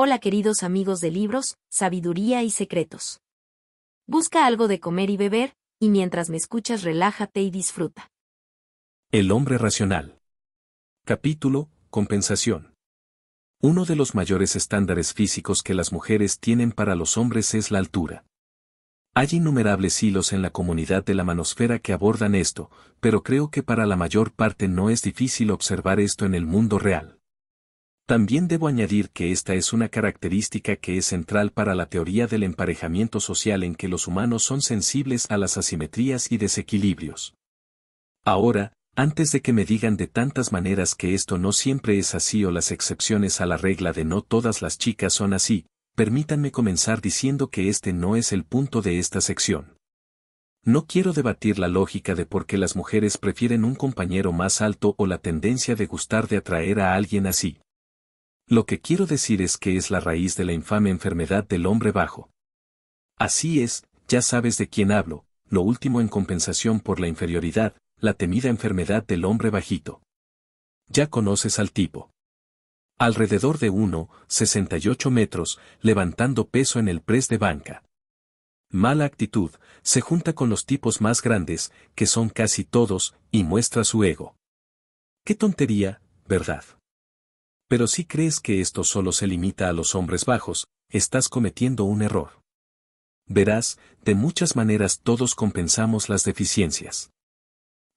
Hola queridos amigos de libros, sabiduría y secretos. Busca algo de comer y beber, y mientras me escuchas relájate y disfruta. El hombre racional. Capítulo, compensación. Uno de los mayores estándares físicos que las mujeres tienen para los hombres es la altura. Hay innumerables hilos en la comunidad de la manosfera que abordan esto, pero creo que para la mayor parte no es difícil observar esto en el mundo real. También debo añadir que esta es una característica que es central para la teoría del emparejamiento social en que los humanos son sensibles a las asimetrías y desequilibrios. Ahora, antes de que me digan de tantas maneras que esto no siempre es así o las excepciones a la regla de no todas las chicas son así, permítanme comenzar diciendo que este no es el punto de esta sección. No quiero debatir la lógica de por qué las mujeres prefieren un compañero más alto o la tendencia de gustar de atraer a alguien así. Lo que quiero decir es que es la raíz de la infame enfermedad del hombre bajo. Así es, ya sabes de quién hablo, lo último en compensación por la inferioridad, la temida enfermedad del hombre bajito. Ya conoces al tipo. Alrededor de 68 metros, levantando peso en el press de banca. Mala actitud, se junta con los tipos más grandes, que son casi todos, y muestra su ego. Qué tontería, ¿verdad? Pero si crees que esto solo se limita a los hombres bajos, estás cometiendo un error. Verás, de muchas maneras todos compensamos las deficiencias.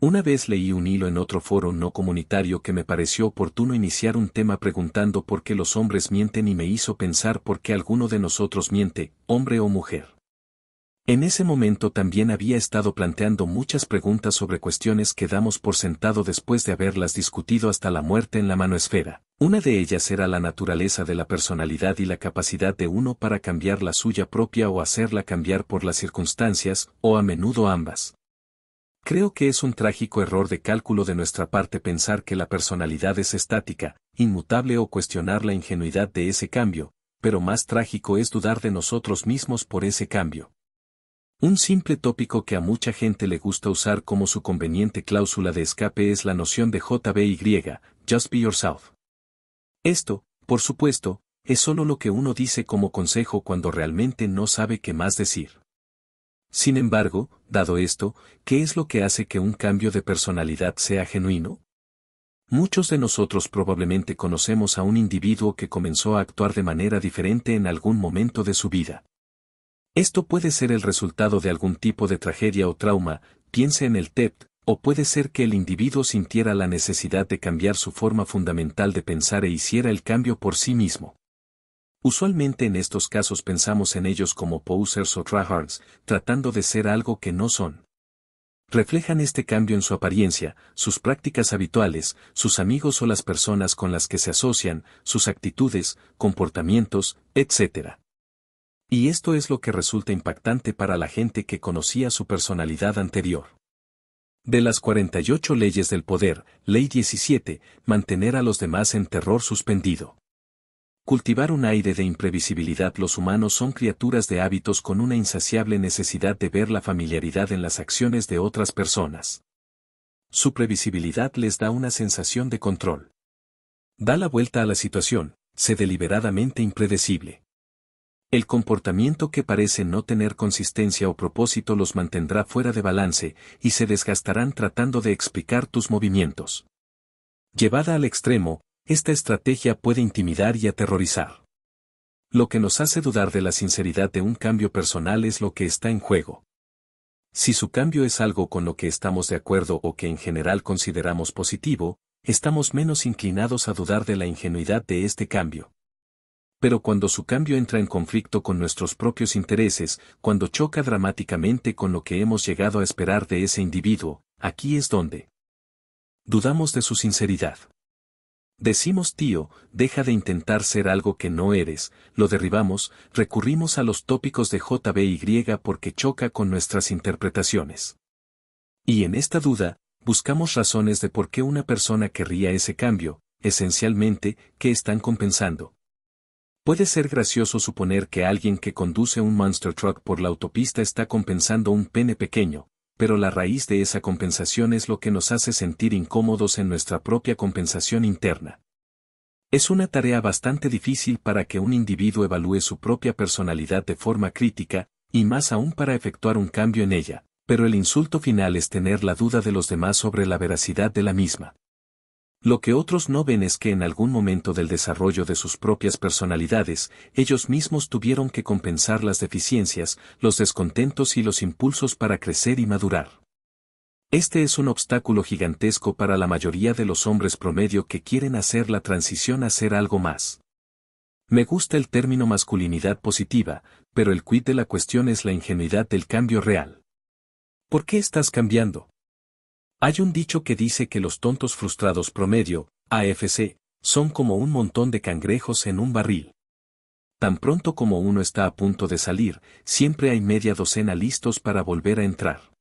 Una vez leí un hilo en otro foro no comunitario que me pareció oportuno iniciar un tema preguntando por qué los hombres mienten y me hizo pensar por qué alguno de nosotros miente, hombre o mujer. En ese momento también había estado planteando muchas preguntas sobre cuestiones que damos por sentado después de haberlas discutido hasta la muerte en la esfera. Una de ellas era la naturaleza de la personalidad y la capacidad de uno para cambiar la suya propia o hacerla cambiar por las circunstancias, o a menudo ambas. Creo que es un trágico error de cálculo de nuestra parte pensar que la personalidad es estática, inmutable o cuestionar la ingenuidad de ese cambio, pero más trágico es dudar de nosotros mismos por ese cambio. Un simple tópico que a mucha gente le gusta usar como su conveniente cláusula de escape es la noción de JBY, Just Be Yourself. Esto, por supuesto, es solo lo que uno dice como consejo cuando realmente no sabe qué más decir. Sin embargo, dado esto, ¿qué es lo que hace que un cambio de personalidad sea genuino? Muchos de nosotros probablemente conocemos a un individuo que comenzó a actuar de manera diferente en algún momento de su vida. Esto puede ser el resultado de algún tipo de tragedia o trauma, piense en el TEPT, e o puede ser que el individuo sintiera la necesidad de cambiar su forma fundamental de pensar e hiciera el cambio por sí mismo. Usualmente en estos casos pensamos en ellos como posers o tryhards, tratando de ser algo que no son. Reflejan este cambio en su apariencia, sus prácticas habituales, sus amigos o las personas con las que se asocian, sus actitudes, comportamientos, etc. Y esto es lo que resulta impactante para la gente que conocía su personalidad anterior. De las 48 leyes del poder, ley 17, mantener a los demás en terror suspendido. Cultivar un aire de imprevisibilidad Los humanos son criaturas de hábitos con una insaciable necesidad de ver la familiaridad en las acciones de otras personas. Su previsibilidad les da una sensación de control. Da la vuelta a la situación, se deliberadamente impredecible. El comportamiento que parece no tener consistencia o propósito los mantendrá fuera de balance y se desgastarán tratando de explicar tus movimientos. Llevada al extremo, esta estrategia puede intimidar y aterrorizar. Lo que nos hace dudar de la sinceridad de un cambio personal es lo que está en juego. Si su cambio es algo con lo que estamos de acuerdo o que en general consideramos positivo, estamos menos inclinados a dudar de la ingenuidad de este cambio pero cuando su cambio entra en conflicto con nuestros propios intereses, cuando choca dramáticamente con lo que hemos llegado a esperar de ese individuo, aquí es donde dudamos de su sinceridad. Decimos tío, deja de intentar ser algo que no eres, lo derribamos, recurrimos a los tópicos de JBY porque choca con nuestras interpretaciones. Y en esta duda, buscamos razones de por qué una persona querría ese cambio, esencialmente, que están compensando, Puede ser gracioso suponer que alguien que conduce un Monster Truck por la autopista está compensando un pene pequeño, pero la raíz de esa compensación es lo que nos hace sentir incómodos en nuestra propia compensación interna. Es una tarea bastante difícil para que un individuo evalúe su propia personalidad de forma crítica, y más aún para efectuar un cambio en ella, pero el insulto final es tener la duda de los demás sobre la veracidad de la misma. Lo que otros no ven es que en algún momento del desarrollo de sus propias personalidades, ellos mismos tuvieron que compensar las deficiencias, los descontentos y los impulsos para crecer y madurar. Este es un obstáculo gigantesco para la mayoría de los hombres promedio que quieren hacer la transición a ser algo más. Me gusta el término masculinidad positiva, pero el quid de la cuestión es la ingenuidad del cambio real. ¿Por qué estás cambiando? Hay un dicho que dice que los tontos frustrados promedio, AFC, son como un montón de cangrejos en un barril. Tan pronto como uno está a punto de salir, siempre hay media docena listos para volver a entrar.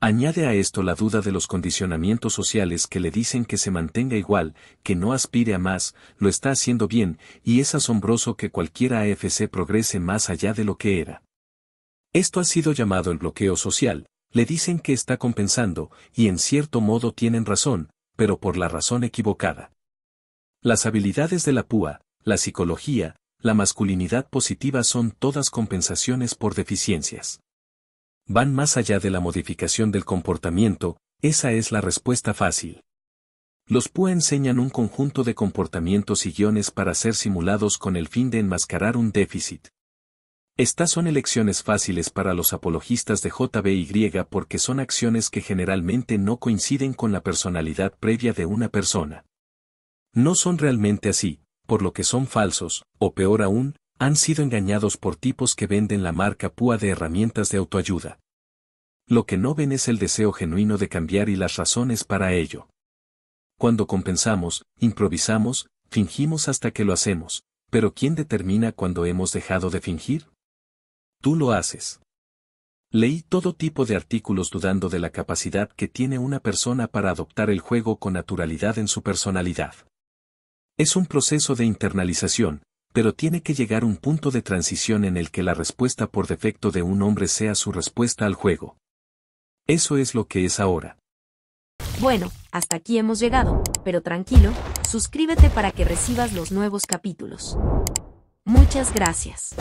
Añade a esto la duda de los condicionamientos sociales que le dicen que se mantenga igual, que no aspire a más, lo está haciendo bien, y es asombroso que cualquier AFC progrese más allá de lo que era. Esto ha sido llamado el bloqueo social, le dicen que está compensando, y en cierto modo tienen razón, pero por la razón equivocada. Las habilidades de la púa, la psicología, la masculinidad positiva son todas compensaciones por deficiencias. Van más allá de la modificación del comportamiento, esa es la respuesta fácil. Los PUA enseñan un conjunto de comportamientos y guiones para ser simulados con el fin de enmascarar un déficit, estas son elecciones fáciles para los apologistas de JBY porque son acciones que generalmente no coinciden con la personalidad previa de una persona. No son realmente así, por lo que son falsos, o peor aún, han sido engañados por tipos que venden la marca púa de herramientas de autoayuda. Lo que no ven es el deseo genuino de cambiar y las razones para ello. Cuando compensamos, improvisamos, fingimos hasta que lo hacemos, pero ¿quién determina cuando hemos dejado de fingir? Tú lo haces. Leí todo tipo de artículos dudando de la capacidad que tiene una persona para adoptar el juego con naturalidad en su personalidad. Es un proceso de internalización, pero tiene que llegar un punto de transición en el que la respuesta por defecto de un hombre sea su respuesta al juego. Eso es lo que es ahora. Bueno, hasta aquí hemos llegado, pero tranquilo, suscríbete para que recibas los nuevos capítulos. Muchas gracias.